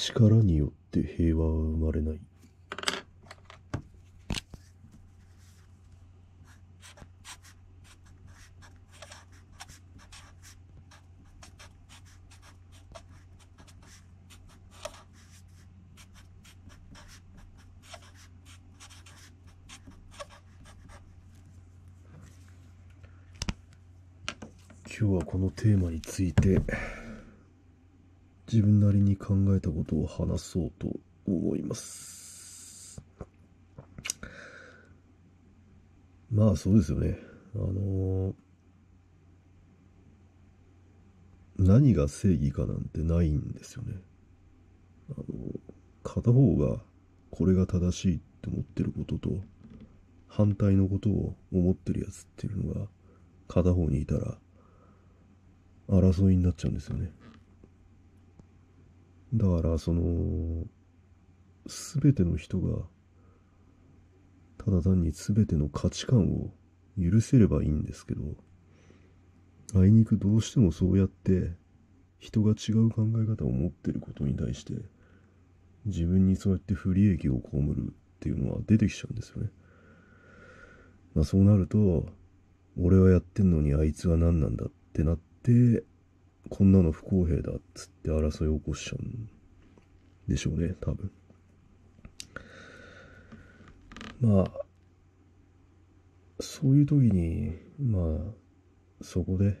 力によって平和は生まれない。今日はこのテーマについて自分なりに考えたことを話そうと思います。まあそうですよね。あのー、何が正義かなんてないんですよね。あの片方がこれが正しいって思ってることと反対のことを思ってるやつっていうのが片方にいたら争いになっちゃうんですよね。だからその全ての人がただ単に全ての価値観を許せればいいんですけどあいにくどうしてもそうやって人が違う考え方を持ってることに対して自分にそうやって不利益を被るっていうのは出てきちゃうんですよね。まあ、そうなると俺はやってんのにあいつは何なんだってなってこんなの不公平だっつって争い起こしちゃうんでしょうね、多分。まあ、そういう時に、まあ、そこで、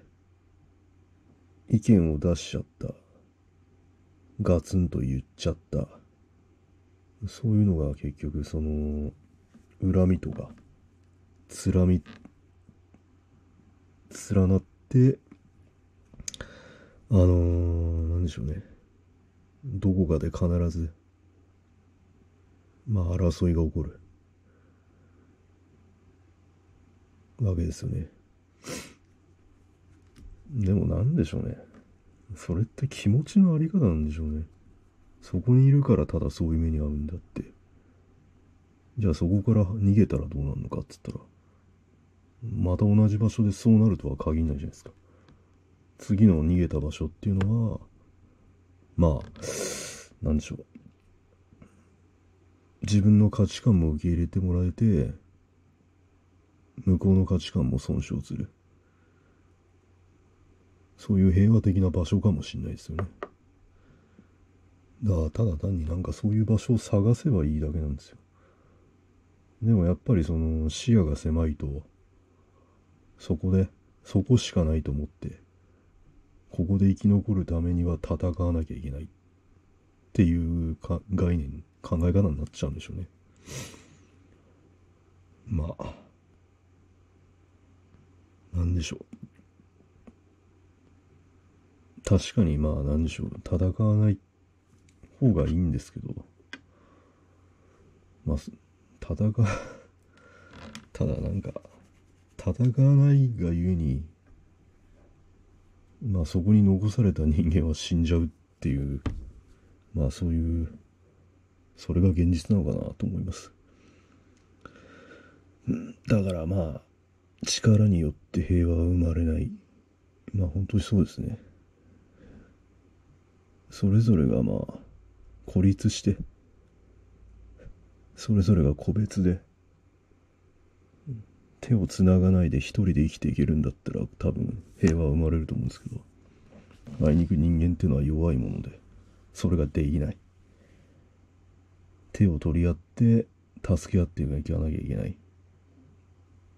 意見を出しちゃった。ガツンと言っちゃった。そういうのが結局、その、恨みとか、つらみ、連なって、あのー、なんでしょうね。どこかで必ず、まあ、争いが起こる。わけですよね。でもなんでしょうね。それって気持ちのあり方なんでしょうね。そこにいるからただそういう目に遭うんだって。じゃあそこから逃げたらどうなるのかっつったら、また同じ場所でそうなるとは限らないじゃないですか。次の逃げた場所っていうのは、まあ、なんでしょう。自分の価値観も受け入れてもらえて、向こうの価値観も損傷する。そういう平和的な場所かもしれないですよね。だからただ単になんかそういう場所を探せばいいだけなんですよ。でもやっぱりその視野が狭いと、そこで、そこしかないと思って、ここで生き残るためには戦わなきゃいけないっていうか概念考え方になっちゃうんでしょうねまあなんでしょう確かにまあなんでしょう戦わない方がいいんですけどまあ戦ただなんか戦わないがゆえにまあそこに残された人間は死んじゃうっていう、まあそういう、それが現実なのかなと思います。だからまあ、力によって平和は生まれない。まあ本当にそうですね。それぞれがまあ、孤立して、それぞれが個別で、手をつながないで一人で生きていけるんだったら多分平和は生まれると思うんですけどあいにく人間っていうのは弱いものでそれができない手を取り合って助け合っていかなきゃいけない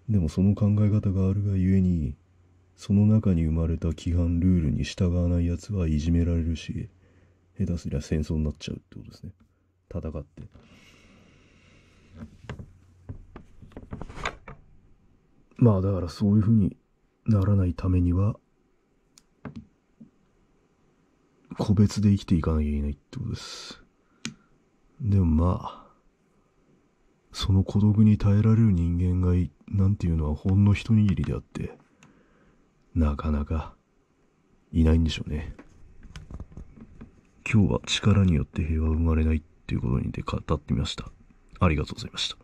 でもその考え方があるがゆえにその中に生まれた規範ルールに従わないやつはいじめられるし下手すりゃ戦争になっちゃうってことですね戦って。まあだからそういうふうにならないためには、個別で生きていかなきゃいけないってことです。でもまあ、その孤独に耐えられる人間がい、なんていうのはほんの一握りであって、なかなかいないんでしょうね。今日は力によって平和は生まれないっていうことにて語ってみました。ありがとうございました。